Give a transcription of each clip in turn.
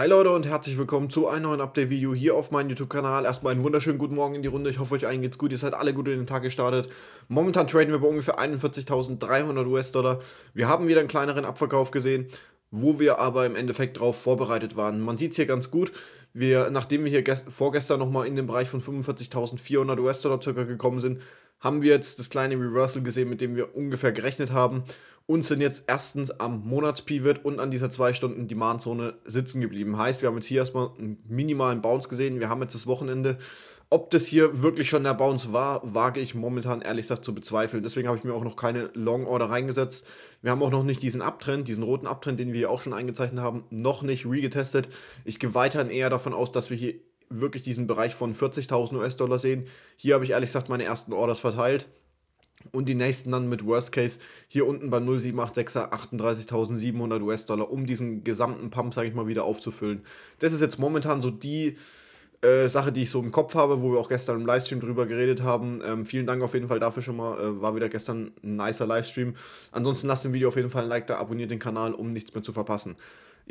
Hi Leute und herzlich willkommen zu einem neuen Update-Video hier auf meinem YouTube-Kanal. Erstmal einen wunderschönen guten Morgen in die Runde. Ich hoffe, euch allen geht's gut. Ihr seid alle gut in den Tag gestartet. Momentan traden wir bei ungefähr 41.300 US-Dollar. Wir haben wieder einen kleineren Abverkauf gesehen, wo wir aber im Endeffekt darauf vorbereitet waren. Man sieht es hier ganz gut. Wir, nachdem wir hier vorgestern nochmal in den Bereich von 45.400 US-Dollar circa gekommen sind, haben wir jetzt das kleine Reversal gesehen, mit dem wir ungefähr gerechnet haben und sind jetzt erstens am Monatspivot und an dieser 2 Stunden Demandzone sitzen geblieben. Heißt, wir haben jetzt hier erstmal einen minimalen Bounce gesehen, wir haben jetzt das Wochenende. Ob das hier wirklich schon der Bounce war, wage ich momentan ehrlich gesagt zu bezweifeln. Deswegen habe ich mir auch noch keine Long Order reingesetzt. Wir haben auch noch nicht diesen Abtrend, diesen roten Abtrend, den wir hier auch schon eingezeichnet haben, noch nicht regetestet. Ich gehe weiterhin eher davon aus, dass wir hier wirklich diesen Bereich von 40.000 US-Dollar sehen. Hier habe ich ehrlich gesagt meine ersten Orders verteilt. Und die nächsten dann mit Worst Case hier unten bei 0786er 38.700 US-Dollar, um diesen gesamten Pump, sage ich mal, wieder aufzufüllen. Das ist jetzt momentan so die äh, Sache, die ich so im Kopf habe, wo wir auch gestern im Livestream drüber geredet haben. Ähm, vielen Dank auf jeden Fall dafür schon mal. Äh, war wieder gestern ein nicer Livestream. Ansonsten lasst dem Video auf jeden Fall ein Like da, abonniert den Kanal, um nichts mehr zu verpassen.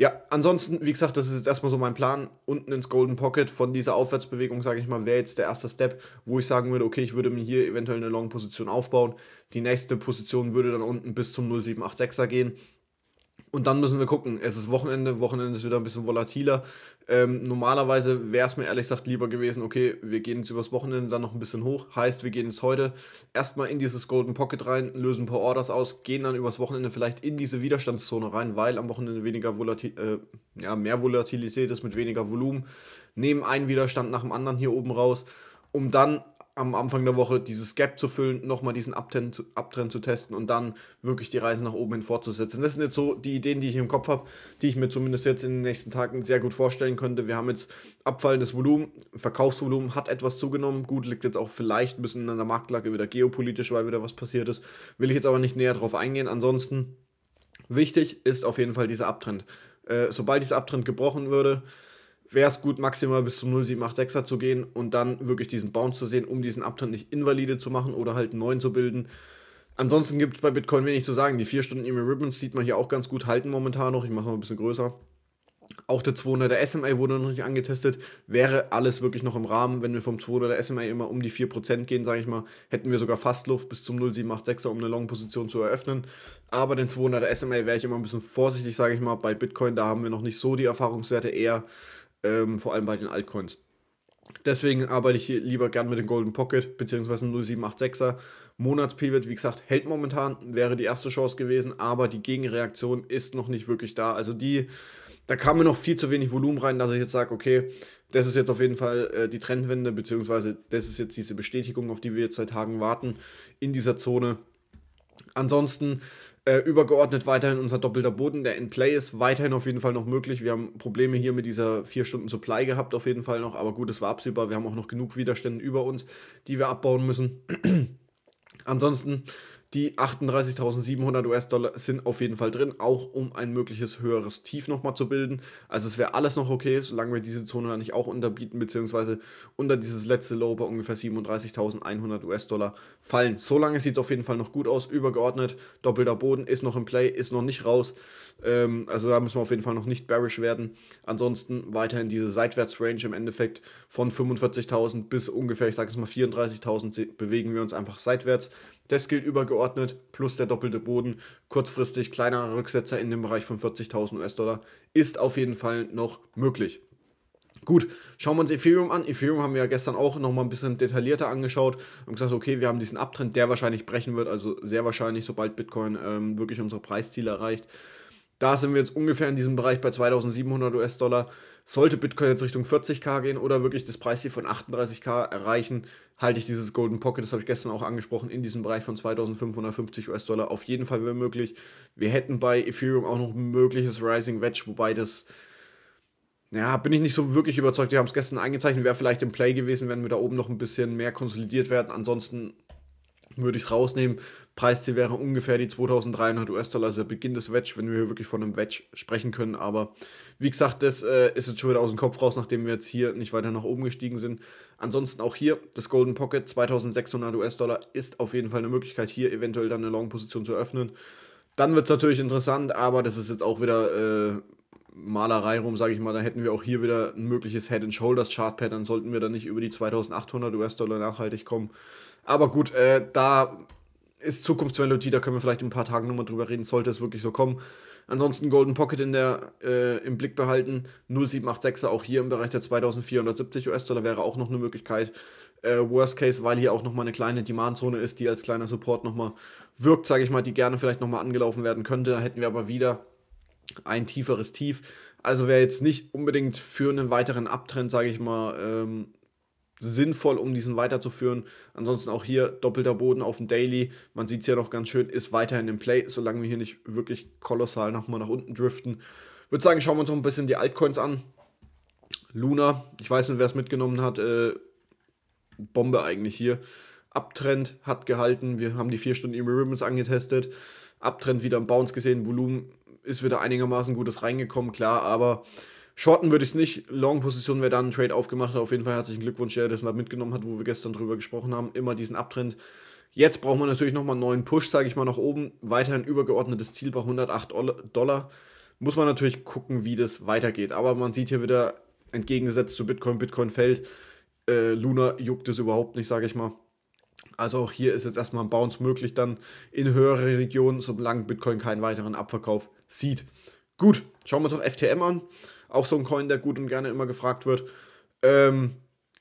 Ja, ansonsten, wie gesagt, das ist jetzt erstmal so mein Plan. Unten ins Golden Pocket von dieser Aufwärtsbewegung, sage ich mal, wäre jetzt der erste Step, wo ich sagen würde, okay, ich würde mir hier eventuell eine Long-Position aufbauen. Die nächste Position würde dann unten bis zum 0786er gehen. Und dann müssen wir gucken. Es ist Wochenende, Wochenende ist wieder ein bisschen volatiler. Ähm, normalerweise wäre es mir ehrlich gesagt lieber gewesen, okay, wir gehen jetzt übers Wochenende dann noch ein bisschen hoch. Heißt, wir gehen jetzt heute erstmal in dieses Golden Pocket rein, lösen ein paar Orders aus, gehen dann übers Wochenende vielleicht in diese Widerstandszone rein, weil am Wochenende weniger Volatil äh, ja, mehr Volatilität ist mit weniger Volumen. Nehmen einen Widerstand nach dem anderen hier oben raus, um dann am Anfang der Woche dieses Gap zu füllen, nochmal diesen Abtrend zu, Uptrend zu testen und dann wirklich die Reise nach oben hin fortzusetzen. Das sind jetzt so die Ideen, die ich im Kopf habe, die ich mir zumindest jetzt in den nächsten Tagen sehr gut vorstellen könnte. Wir haben jetzt abfallendes Volumen, Verkaufsvolumen hat etwas zugenommen. Gut, liegt jetzt auch vielleicht ein bisschen an der Marktlage wieder geopolitisch, weil wieder was passiert ist. Will ich jetzt aber nicht näher drauf eingehen. Ansonsten wichtig ist auf jeden Fall dieser Abtrend. Äh, sobald dieser Abtrend gebrochen würde, wäre es gut, maximal bis zum 0786er zu gehen und dann wirklich diesen Bounce zu sehen, um diesen Abstand nicht invalide zu machen oder halt einen neuen zu bilden. Ansonsten gibt es bei Bitcoin wenig zu sagen. Die 4 Stunden E-Mail Ribbons sieht man hier auch ganz gut halten momentan noch. Ich mache mal ein bisschen größer. Auch der 200er SMA wurde noch nicht angetestet. Wäre alles wirklich noch im Rahmen, wenn wir vom 200er SMA immer um die 4% gehen, sage ich mal, hätten wir sogar fast Luft bis zum 0786er, um eine Long-Position zu eröffnen. Aber den 200er SMA wäre ich immer ein bisschen vorsichtig, sage ich mal. Bei Bitcoin, da haben wir noch nicht so die Erfahrungswerte, eher ähm, vor allem bei den Altcoins. Deswegen arbeite ich hier lieber gern mit dem Golden Pocket bzw. 0786er. Monatspivot, wie gesagt, hält momentan, wäre die erste Chance gewesen, aber die Gegenreaktion ist noch nicht wirklich da. Also die, da kam mir noch viel zu wenig Volumen rein, dass ich jetzt sage, okay, das ist jetzt auf jeden Fall äh, die Trendwende, beziehungsweise das ist jetzt diese Bestätigung, auf die wir jetzt seit Tagen warten in dieser Zone. Ansonsten äh, übergeordnet weiterhin unser doppelter Boden, der in Play ist, weiterhin auf jeden Fall noch möglich. Wir haben Probleme hier mit dieser 4 Stunden Supply gehabt, auf jeden Fall noch, aber gut, es war absehbar. Wir haben auch noch genug Widerstände über uns, die wir abbauen müssen. Ansonsten die 38.700 US-Dollar sind auf jeden Fall drin, auch um ein mögliches höheres Tief nochmal zu bilden. Also es wäre alles noch okay, solange wir diese Zone nicht auch unterbieten, beziehungsweise unter dieses letzte Low bei ungefähr 37.100 US-Dollar fallen. Solange sieht es auf jeden Fall noch gut aus, übergeordnet, doppelter Boden, ist noch im Play, ist noch nicht raus. Ähm, also da müssen wir auf jeden Fall noch nicht bearish werden. Ansonsten weiterhin diese Seitwärtsrange im Endeffekt von 45.000 bis ungefähr, ich sage es mal 34.000 bewegen wir uns einfach seitwärts. Das gilt übergeordnet, plus der doppelte Boden. Kurzfristig kleinerer Rücksetzer in dem Bereich von 40.000 US-Dollar ist auf jeden Fall noch möglich. Gut, schauen wir uns Ethereum an. Ethereum haben wir ja gestern auch nochmal ein bisschen detaillierter angeschaut und gesagt, okay, wir haben diesen Abtrend, der wahrscheinlich brechen wird, also sehr wahrscheinlich, sobald Bitcoin ähm, wirklich unsere Preisziele erreicht. Da sind wir jetzt ungefähr in diesem Bereich bei 2700 US-Dollar. Sollte Bitcoin jetzt Richtung 40k gehen oder wirklich das Preis hier von 38k erreichen, halte ich dieses Golden Pocket, das habe ich gestern auch angesprochen, in diesem Bereich von 2550 US-Dollar auf jeden Fall möglich. Wir hätten bei Ethereum auch noch ein mögliches Rising Wedge, wobei das, ja, bin ich nicht so wirklich überzeugt. Wir haben es gestern eingezeichnet, wäre vielleicht im Play gewesen, wenn wir da oben noch ein bisschen mehr konsolidiert werden. Ansonsten würde ich es rausnehmen. Preisziel wäre ungefähr die 2300 US-Dollar, also der Beginn des Wedge, wenn wir hier wirklich von einem Wedge sprechen können. Aber wie gesagt, das äh, ist jetzt schon wieder aus dem Kopf raus, nachdem wir jetzt hier nicht weiter nach oben gestiegen sind. Ansonsten auch hier das Golden Pocket 2600 US-Dollar ist auf jeden Fall eine Möglichkeit, hier eventuell dann eine Long-Position zu öffnen. Dann wird es natürlich interessant, aber das ist jetzt auch wieder. Äh, Malerei rum, sage ich mal, dann hätten wir auch hier wieder ein mögliches Head-and-Shoulders-Chart-Pattern, sollten wir dann nicht über die 2800 US-Dollar nachhaltig kommen. Aber gut, äh, da ist Zukunftsmelodie, da können wir vielleicht in ein paar Tagen nochmal drüber reden, sollte es wirklich so kommen. Ansonsten Golden Pocket in der, äh, im Blick behalten. 0786er auch hier im Bereich der 2470 US-Dollar wäre auch noch eine Möglichkeit. Äh, worst Case, weil hier auch nochmal eine kleine Demandzone ist, die als kleiner Support nochmal wirkt, sage ich mal, die gerne vielleicht nochmal angelaufen werden könnte. Da hätten wir aber wieder ein tieferes Tief. Also wäre jetzt nicht unbedingt für einen weiteren Abtrend, sage ich mal, ähm, sinnvoll, um diesen weiterzuführen. Ansonsten auch hier doppelter Boden auf dem Daily. Man sieht es ja noch ganz schön, ist weiterhin im Play, solange wir hier nicht wirklich kolossal nochmal nach unten driften. Würde sagen, schauen wir uns noch ein bisschen die Altcoins an. Luna, ich weiß nicht, wer es mitgenommen hat. Äh, Bombe eigentlich hier. Abtrend hat gehalten. Wir haben die 4 Stunden Emery Ribbons angetestet. Abtrend wieder im Bounce gesehen. Volumen ist wieder einigermaßen gutes reingekommen, klar, aber Shorten würde ich es nicht. Long-Position wäre dann ein Trade aufgemacht. Auf jeden Fall herzlichen Glückwunsch, der das mitgenommen hat, wo wir gestern drüber gesprochen haben. Immer diesen Abtrend. Jetzt brauchen wir natürlich nochmal einen neuen Push, sage ich mal, nach oben. Weiterhin übergeordnetes Ziel bei 108 Dollar. Muss man natürlich gucken, wie das weitergeht. Aber man sieht hier wieder entgegengesetzt zu Bitcoin. Bitcoin fällt. Äh, Luna juckt es überhaupt nicht, sage ich mal. Also auch hier ist jetzt erstmal ein Bounce möglich, dann in höhere Regionen, solange Bitcoin keinen weiteren Abverkauf sieht. Gut, schauen wir uns noch FTM an. Auch so ein Coin, der gut und gerne immer gefragt wird. Ähm,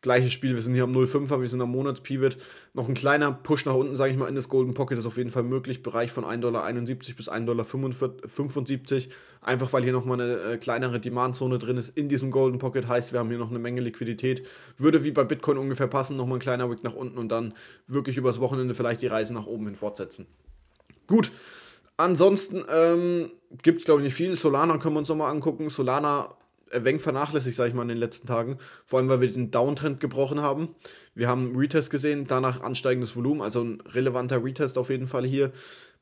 gleiches Spiel, wir sind hier am 0,5er, wir sind am Monatspivot. Noch ein kleiner Push nach unten, sage ich mal, in das Golden Pocket ist auf jeden Fall möglich. Bereich von 1,71 Dollar bis 1,75 Dollar. Einfach weil hier nochmal eine äh, kleinere Demandzone drin ist in diesem Golden Pocket. Heißt, wir haben hier noch eine Menge Liquidität. Würde wie bei Bitcoin ungefähr passen, nochmal ein kleiner Wick nach unten und dann wirklich übers Wochenende vielleicht die Reise nach oben hin fortsetzen. Gut. Ansonsten ähm, gibt es, glaube ich, nicht viel. Solana können wir uns nochmal angucken. Solana ein äh, wenig vernachlässigt, sage ich mal, in den letzten Tagen. Vor allem, weil wir den Downtrend gebrochen haben. Wir haben Retest gesehen, danach ansteigendes Volumen, also ein relevanter Retest auf jeden Fall hier.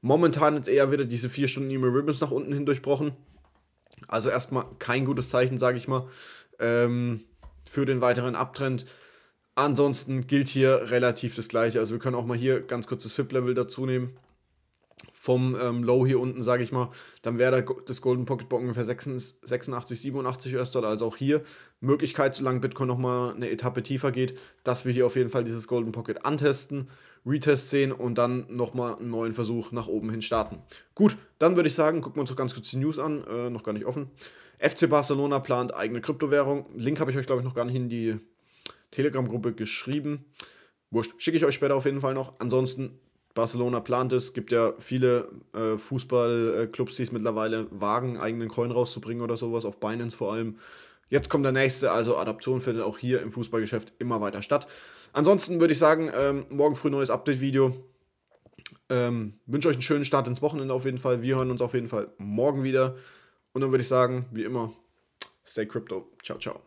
Momentan jetzt eher wieder diese 4 Stunden E-Mail Ribbons nach unten hin durchbrochen. Also erstmal kein gutes Zeichen, sage ich mal, ähm, für den weiteren Abtrend. Ansonsten gilt hier relativ das gleiche. Also wir können auch mal hier ganz kurz das FIP-Level dazu nehmen vom ähm, Low hier unten, sage ich mal, dann wäre da das Golden Pocket bei ungefähr 86, 87 US-Dollar. Also auch hier Möglichkeit, solange Bitcoin nochmal eine Etappe tiefer geht, dass wir hier auf jeden Fall dieses Golden Pocket antesten, Retest sehen und dann nochmal einen neuen Versuch nach oben hin starten. Gut, dann würde ich sagen, gucken wir uns doch ganz kurz die News an, äh, noch gar nicht offen. FC Barcelona plant eigene Kryptowährung. Link habe ich euch, glaube ich, noch gar nicht in die Telegram-Gruppe geschrieben. Wurscht, schicke ich euch später auf jeden Fall noch. Ansonsten Barcelona plant es. Gibt ja viele äh, Fußballclubs, die es mittlerweile wagen, eigenen Coin rauszubringen oder sowas, auf Binance vor allem. Jetzt kommt der nächste, also Adaption findet auch hier im Fußballgeschäft immer weiter statt. Ansonsten würde ich sagen, ähm, morgen früh neues Update-Video. Ähm, wünsche euch einen schönen Start ins Wochenende auf jeden Fall. Wir hören uns auf jeden Fall morgen wieder. Und dann würde ich sagen, wie immer, stay crypto. Ciao, ciao.